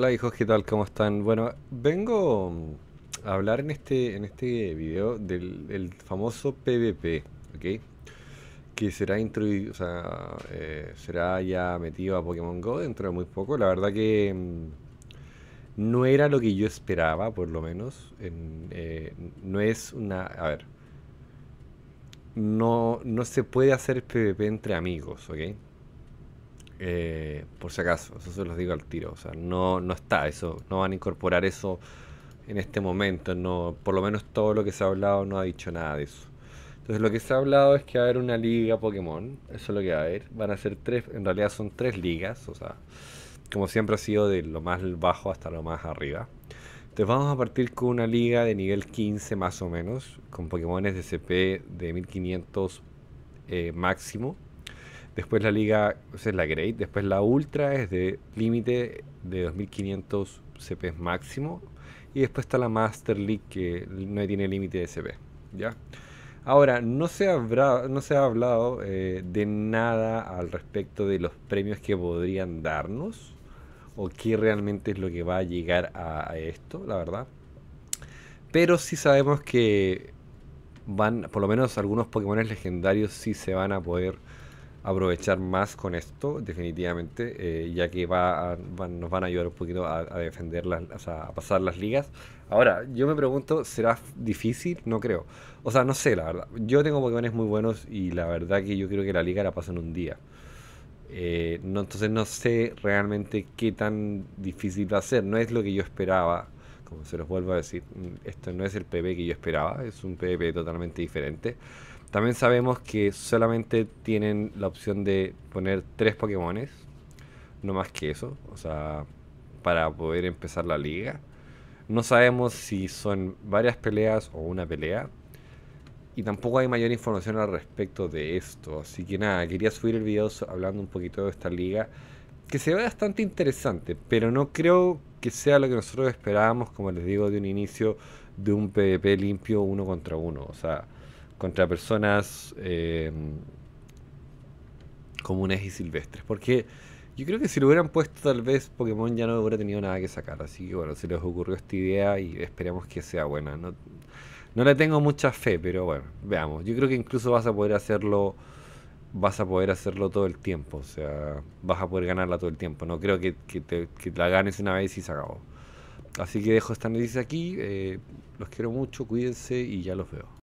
Hola hijos, ¿qué tal? ¿Cómo están? Bueno, vengo a hablar en este, en este video del, famoso PvP, ¿ok? Que será o eh, será ya metido a Pokémon GO dentro de muy poco. La verdad que mm, no era lo que yo esperaba, por lo menos. Eh, no es una... A ver. No, no se puede hacer PvP entre amigos, ¿ok? Eh, por si acaso, eso se los digo al tiro, o sea, no, no está eso, no van a incorporar eso en este momento, no, por lo menos todo lo que se ha hablado no ha dicho nada de eso. Entonces lo que se ha hablado es que va a haber una liga Pokémon, eso es lo que va a haber, van a ser tres, en realidad son tres ligas, o sea, como siempre ha sido de lo más bajo hasta lo más arriba. Entonces vamos a partir con una liga de nivel 15 más o menos, con Pokémones de CP de 1500 eh, máximo Después la liga, o sea, la Great, después la Ultra es de límite de 2500 CP máximo. Y después está la Master League que no tiene límite de CP. ¿ya? Ahora, no se, habrá, no se ha hablado eh, de nada al respecto de los premios que podrían darnos o qué realmente es lo que va a llegar a, esto, la verdad. Pero sí sabemos que van, por lo menos algunos Pokémon legendarios sí se van a poder aprovechar más con esto, definitivamente, eh, ya que va, nos van a ayudar un poquito a, a defender, las, a pasar las ligas. Ahora, yo me pregunto, ¿será difícil? No creo. O sea, no sé, la verdad. Yo tengo Pokémones muy buenos y la verdad que yo creo que la liga la paso en un día. Eh, no, entonces no sé realmente qué tan difícil va a ser. No es lo que yo esperaba. Como se los vuelvo a decir, mm, esto no es el pp que yo esperaba, es un pp totalmente diferente también sabemos que solamente tienen la opción de poner tres Pokémones, no más que eso, o sea, para poder empezar la liga. No sabemos si son varias peleas o una pelea. Y tampoco hay mayor información al respecto de esto. Así que nada, quería subir el video hablando un poquito de esta liga. Que se ve bastante interesante, pero no creo que sea lo que nosotros esperábamos, como les digo, de un inicio de un PvP limpio uno contra uno. O sea, contra personas eh, comunes y silvestres. Porque yo creo que si lo hubieran puesto tal vez Pokémon ya no hubiera tenido nada que sacar. Así que bueno, se les ocurrió esta idea y esperemos que sea buena. No, no le tengo mucha fe, pero bueno, veamos. Yo creo que incluso vas a poder hacerlo vas a poder hacerlo todo el tiempo, o sea, vas a poder ganarla todo el tiempo. No creo que, la ganes una vez y se acabó. Así que dejo esta noticia aquí, eh, los quiero mucho, cuídense y ya los veo.